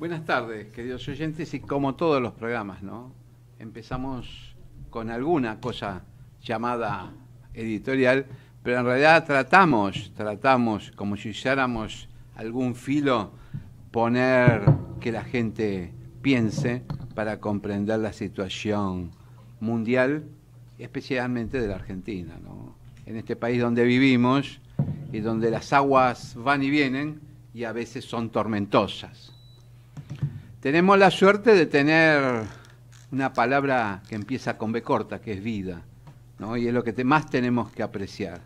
Buenas tardes, queridos oyentes, y como todos los programas, ¿no? Empezamos con alguna cosa llamada editorial, pero en realidad tratamos, tratamos, como si hiciéramos algún filo, poner que la gente piense para comprender la situación mundial, especialmente de la Argentina, ¿no? En este país donde vivimos y donde las aguas van y vienen y a veces son tormentosas. Tenemos la suerte de tener una palabra que empieza con B corta, que es vida, y es lo que más tenemos que apreciar.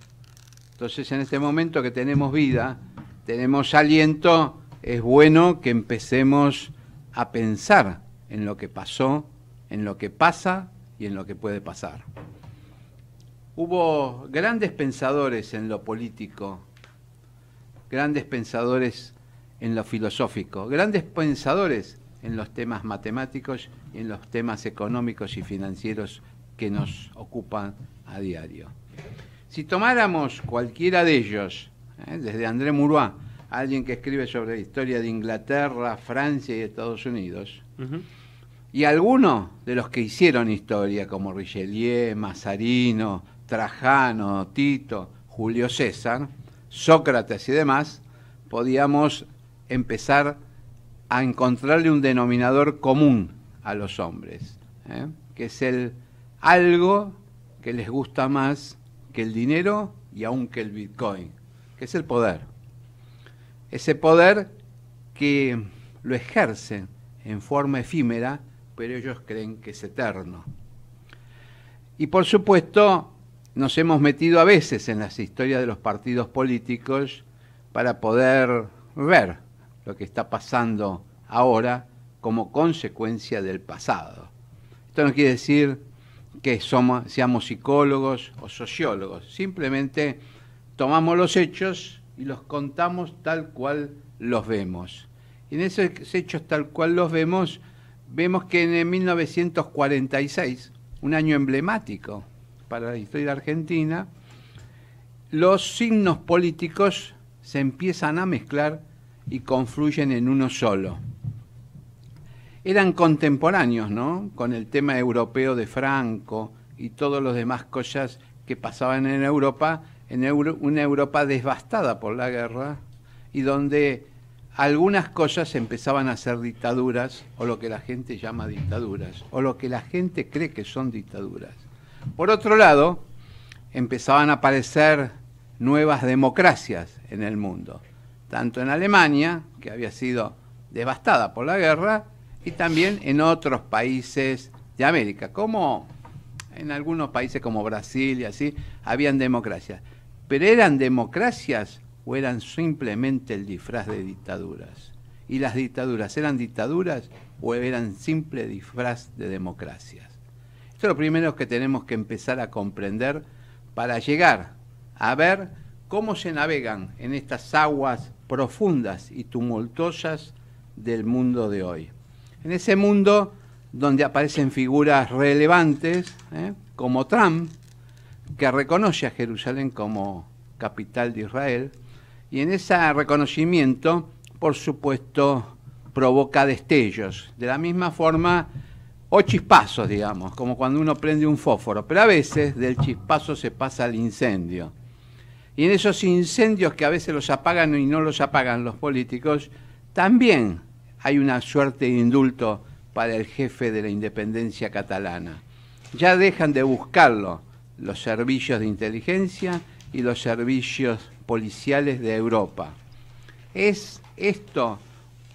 Entonces, en este momento que tenemos vida, tenemos aliento, es bueno que empecemos a pensar en lo que pasó, en lo que pasa y en lo que puede pasar. Hubo grandes pensadores en lo político, grandes pensadores en lo filosófico, grandes pensadores en los temas matemáticos y en los temas económicos y financieros que nos ocupan a diario. Si tomáramos cualquiera de ellos, ¿eh? desde André Murois, alguien que escribe sobre la historia de Inglaterra, Francia y Estados Unidos, y algunos de los que hicieron historia, como Richelieu, Mazarino, Trajano, Tito, Julio César, Sócrates y demás, podíamos empezar a encontrarle un denominador común a los hombres, ¿eh? que es el algo que les gusta más que el dinero y aún que el Bitcoin, que es el poder. Ese poder que lo ejercen en forma efímera, pero ellos creen que es eterno. Y por supuesto, nos hemos metido a veces en las historias de los partidos políticos para poder ver lo que está pasando ahora como consecuencia del pasado. Esto no quiere decir que somos, seamos psicólogos o sociólogos, simplemente tomamos los hechos y los contamos tal cual los vemos. Y en esos hechos tal cual los vemos, vemos que en 1946, un año emblemático para la historia argentina, los signos políticos se empiezan a mezclar y confluyen en uno solo. Eran contemporáneos, ¿no? Con el tema europeo de Franco y todas las demás cosas que pasaban en Europa, en una Europa devastada por la guerra y donde algunas cosas empezaban a ser dictaduras o lo que la gente llama dictaduras o lo que la gente cree que son dictaduras. Por otro lado, empezaban a aparecer nuevas democracias en el mundo tanto en Alemania, que había sido devastada por la guerra, y también en otros países de América, como en algunos países como Brasil y así, habían democracias. Pero eran democracias o eran simplemente el disfraz de dictaduras. Y las dictaduras, ¿eran dictaduras o eran simple disfraz de democracias? Esto es lo primero que tenemos que empezar a comprender para llegar a ver cómo se navegan en estas aguas profundas y tumultuosas del mundo de hoy. En ese mundo donde aparecen figuras relevantes ¿eh? como Trump, que reconoce a Jerusalén como capital de Israel, y en ese reconocimiento, por supuesto, provoca destellos, de la misma forma o chispazos, digamos, como cuando uno prende un fósforo, pero a veces del chispazo se pasa al incendio. Y en esos incendios que a veces los apagan y no los apagan los políticos, también hay una suerte de indulto para el jefe de la independencia catalana. Ya dejan de buscarlo los servicios de inteligencia y los servicios policiales de Europa. ¿Es esto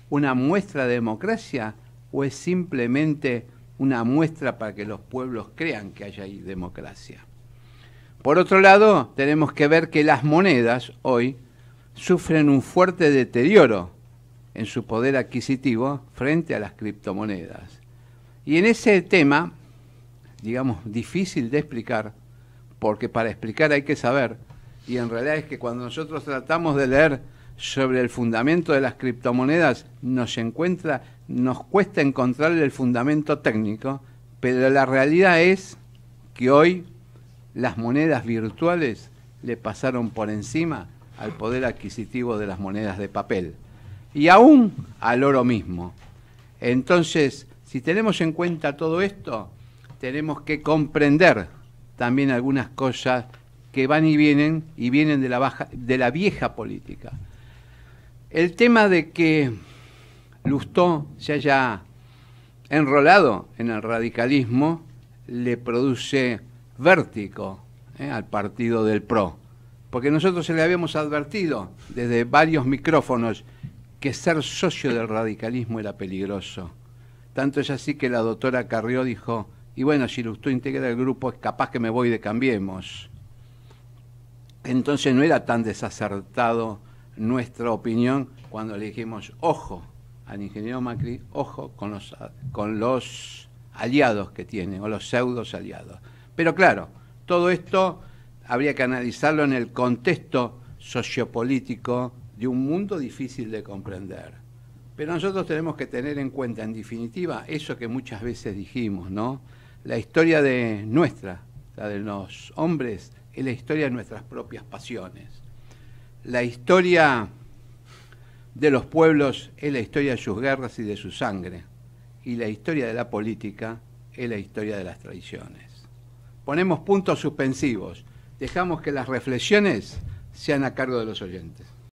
una muestra de democracia o es simplemente una muestra para que los pueblos crean que haya democracia? Por otro lado, tenemos que ver que las monedas hoy sufren un fuerte deterioro en su poder adquisitivo frente a las criptomonedas. Y en ese tema, digamos, difícil de explicar, porque para explicar hay que saber, y en realidad es que cuando nosotros tratamos de leer sobre el fundamento de las criptomonedas, nos encuentra, nos cuesta encontrar el fundamento técnico, pero la realidad es que hoy las monedas virtuales le pasaron por encima al poder adquisitivo de las monedas de papel y aún al oro mismo. Entonces, si tenemos en cuenta todo esto, tenemos que comprender también algunas cosas que van y vienen y vienen de la, baja, de la vieja política. El tema de que Lustó se haya enrolado en el radicalismo le produce vértigo eh, al partido del PRO, porque nosotros se le habíamos advertido desde varios micrófonos que ser socio del radicalismo era peligroso. Tanto es así que la doctora Carrió dijo, y bueno, si usted integra el grupo es capaz que me voy de Cambiemos. Entonces no era tan desacertado nuestra opinión cuando le dijimos, ojo al ingeniero Macri, ojo con los, con los aliados que tiene, o los pseudos aliados. Pero claro, todo esto habría que analizarlo en el contexto sociopolítico de un mundo difícil de comprender. Pero nosotros tenemos que tener en cuenta, en definitiva, eso que muchas veces dijimos, ¿no? La historia de nuestra, la de los hombres, es la historia de nuestras propias pasiones. La historia de los pueblos es la historia de sus guerras y de su sangre. Y la historia de la política es la historia de las traiciones ponemos puntos suspensivos, dejamos que las reflexiones sean a cargo de los oyentes.